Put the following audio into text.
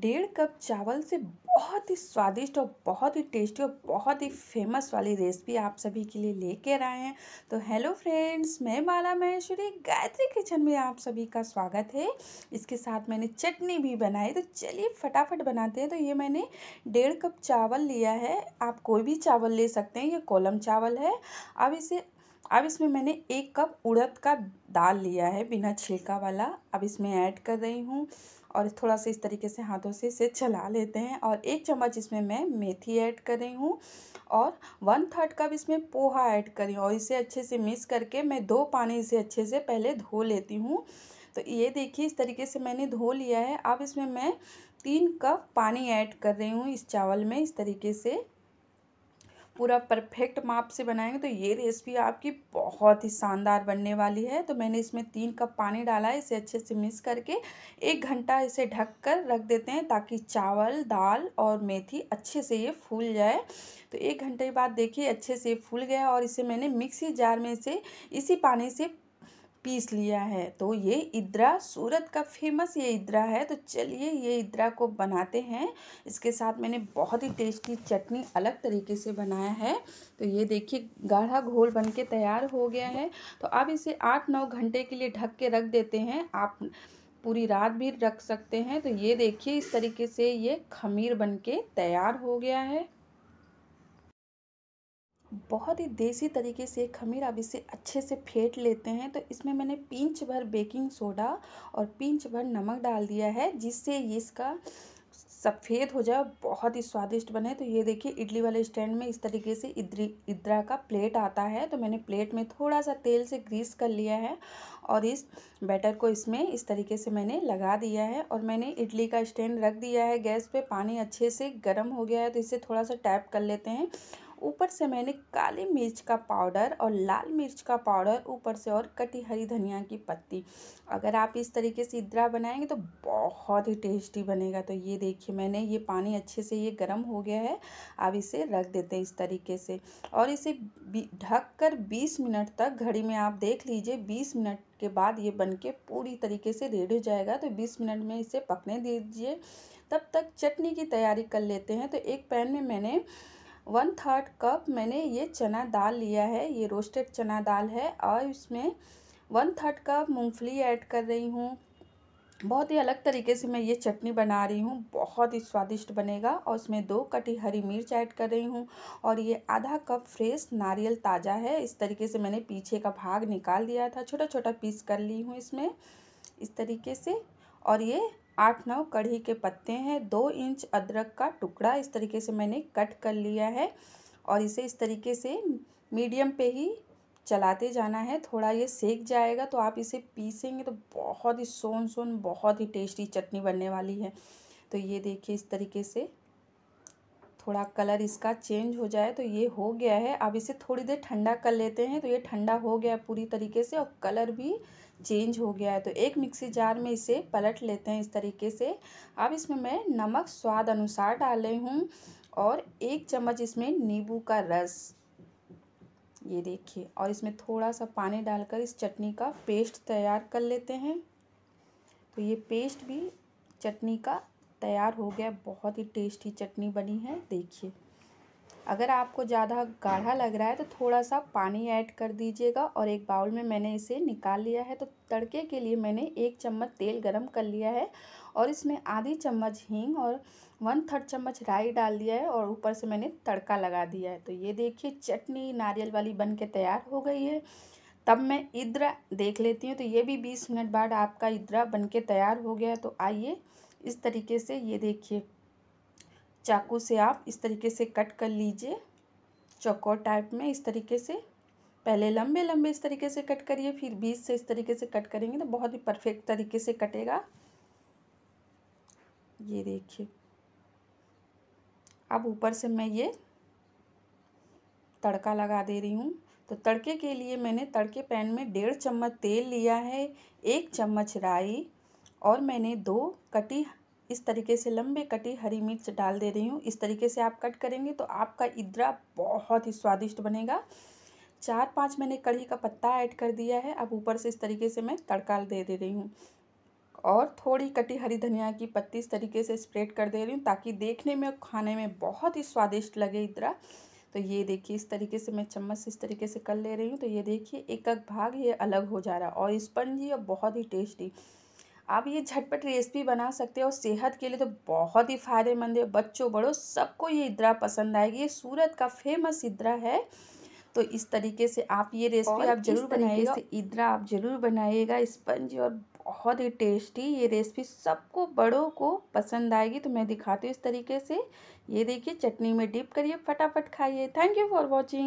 डेढ़ कप चावल से बहुत ही स्वादिष्ट और बहुत ही टेस्टी और बहुत ही फेमस वाली रेसिपी आप सभी के लिए लेकर आए हैं तो हेलो फ्रेंड्स मैं माला महेश्वरी गायत्री किचन में आप सभी का स्वागत है इसके साथ मैंने चटनी भी बनाई तो चलिए फटाफट बनाते हैं तो ये मैंने डेढ़ कप चावल लिया है आप कोई भी चावल ले सकते हैं ये कोलम चावल है अब इसे अब इसमें मैंने एक कप उड़द का दाल लिया है बिना छिलका वाला अब इसमें ऐड कर रही हूँ और थोड़ा सा इस तरीके से हाथों से इसे चला लेते हैं और एक चम्मच इसमें मैं मेथी ऐड कर रही हूँ और वन थर्ड कप इसमें पोहा ऐड कर रही हूँ और इसे अच्छे से मिक्स करके मैं दो पानी इसे अच्छे से पहले धो लेती हूँ तो ये देखिए इस तरीके से मैंने धो लिया है अब इसमें मैं तीन कप पानी ऐड कर रही हूँ इस चावल में इस तरीके से पूरा परफेक्ट माप से बनाएंगे तो ये रेसिपी आपकी बहुत ही शानदार बनने वाली है तो मैंने इसमें तीन कप पानी डाला है इसे अच्छे से मिक्स करके एक घंटा इसे ढक कर रख देते हैं ताकि चावल दाल और मेथी अच्छे से ये फूल जाए तो एक घंटे बाद देखिए अच्छे से फूल गया और इसे मैंने मिक्सी जार में से इसी पानी से पीस लिया है तो ये इदरा सूरत का फेमस ये इदरा है तो चलिए ये इदरा को बनाते हैं इसके साथ मैंने बहुत ही टेस्टी चटनी अलग तरीके से बनाया है तो ये देखिए गाढ़ा घोल बन के तैयार हो गया है तो अब इसे आठ नौ घंटे के लिए ढक के रख देते हैं आप पूरी रात भी रख सकते हैं तो ये देखिए इस तरीके से ये खमीर बन के तैयार हो गया है बहुत ही देसी तरीके से खमीर आप इसे अच्छे से फेंट लेते हैं तो इसमें मैंने पिंच भर बेकिंग सोडा और पिंच भर नमक डाल दिया है जिससे ये इसका सफ़ेद हो जाए बहुत ही स्वादिष्ट बने तो ये देखिए इडली वाले स्टैंड में इस तरीके से इद्री इद्रा का प्लेट आता है तो मैंने प्लेट में थोड़ा सा तेल से ग्रीस कर लिया है और इस बैटर को इसमें इस तरीके से मैंने लगा दिया है और मैंने इडली का स्टैंड रख दिया है गैस पे पानी अच्छे से गर्म हो गया है तो इसे थोड़ा सा टैप कर लेते हैं ऊपर से मैंने काली मिर्च का पाउडर और लाल मिर्च का पाउडर ऊपर से और कटी हरी धनिया की पत्ती अगर आप इस तरीके से इदरा बनाएंगे तो बहुत ही टेस्टी बनेगा तो ये देखिए मैंने ये पानी अच्छे से ये गर्म हो गया है आप इसे रख देते हैं इस तरीके से और इसे ढक कर बीस मिनट तक घड़ी में आप देख लीजिए बीस मिनट के बाद ये बन के पूरी तरीके से रेडी हो जाएगा तो 20 मिनट में इसे पकने दीजिए तब तक चटनी की तैयारी कर लेते हैं तो एक पैन में मैंने वन थर्ड कप मैंने ये चना दाल लिया है ये रोस्टेड चना दाल है और इसमें वन थर्ड कप मूंगफली ऐड कर रही हूँ बहुत ही अलग तरीके से मैं ये चटनी बना रही हूँ बहुत ही स्वादिष्ट बनेगा और इसमें दो कटी हरी मिर्च ऐड कर रही हूँ और ये आधा कप फ्रेश नारियल ताज़ा है इस तरीके से मैंने पीछे का भाग निकाल दिया था छोटा छोटा पीस कर ली हूँ इसमें इस तरीके से और ये आठ नौ कढ़ी के पत्ते हैं दो इंच अदरक का टुकड़ा इस तरीके से मैंने कट कर लिया है और इसे इस तरीके से मीडियम पे ही चलाते जाना है थोड़ा ये सेक जाएगा तो आप इसे पीसेंगे तो बहुत ही सोन सोन बहुत ही टेस्टी चटनी बनने वाली है तो ये देखिए इस तरीके से थोड़ा कलर इसका चेंज हो जाए तो ये हो गया है अब इसे थोड़ी देर ठंडा कर लेते हैं तो ये ठंडा हो गया पूरी तरीके से और कलर भी चेंज हो गया है तो एक मिक्सी जार में इसे पलट लेते हैं इस तरीके से अब इसमें मैं नमक स्वाद अनुसार डाले हूँ और एक चम्मच इसमें नींबू का रस ये देखिए और इसमें थोड़ा सा पानी डालकर इस चटनी का पेस्ट तैयार कर लेते हैं तो ये पेस्ट भी चटनी का तैयार हो गया बहुत ही टेस्टी चटनी बनी है देखिए अगर आपको ज़्यादा गाढ़ा लग रहा है तो थोड़ा सा पानी ऐड कर दीजिएगा और एक बाउल में मैंने इसे निकाल लिया है तो तड़के के लिए मैंने एक चम्मच तेल गरम कर लिया है और इसमें आधी चम्मच हींग और वन थर्ड चम्मच राई डाल दिया है और ऊपर से मैंने तड़का लगा दिया है तो ये देखिए चटनी नारियल वाली बन के तैयार हो गई है तब मैं इद्रा देख लेती हूँ तो ये भी बीस मिनट बाद आपका इद्रा बन के तैयार हो गया है तो आइए इस तरीके से ये देखिए चाकू से आप इस तरीके से कट कर लीजिए चौकोर टाइप में इस तरीके से पहले लंबे लंबे इस तरीके से कट करिए फिर बीच से इस तरीके से कट करेंगे तो बहुत ही परफेक्ट तरीके से कटेगा ये देखिए अब ऊपर से मैं ये तड़का लगा दे रही हूँ तो तड़के के लिए मैंने तड़के पैन में डेढ़ चम्मच तेल लिया है एक चम्मच राई और मैंने दो कटी इस तरीके से लंबे कटी हरी मिर्च डाल दे रही हूँ इस तरीके से आप कट करेंगे तो आपका इदरा बहुत ही स्वादिष्ट बनेगा चार पाँच मैंने कढ़ी का पत्ता ऐड कर दिया है अब ऊपर से इस तरीके से मैं तड़का दे दे रही हूँ और थोड़ी कटी हरी धनिया की पत्ती इस तरीके से स्प्रेड कर दे रही हूँ ताकि देखने में और खाने में बहुत ही स्वादिष्ट लगे इदरा तो ये देखिए इस तरीके से मैं चम्मच से इस तरीके से कर ले रही हूँ तो ये देखिए एक एक भाग ये अलग हो जा रहा है और स्पंजी और बहुत ही टेस्टी आप ये झटपट रेसिपी बना सकते हो और सेहत के लिए तो बहुत ही फ़ायदेमंद है बच्चों बड़ों सबको ये इदरा पसंद आएगी ये सूरत का फेमस इदरा है तो इस तरीके से आप ये रेसिपी आप जरूर बनाइए इद्रा आप जरूर बनाइएगा स्पंज और बहुत ही टेस्टी ये रेसिपी सबको बड़ों को पसंद आएगी तो मैं दिखाती हूँ इस तरीके से ये देखिए चटनी में डिप करिए फटाफट खाइए थैंक यू फॉर वॉचिंग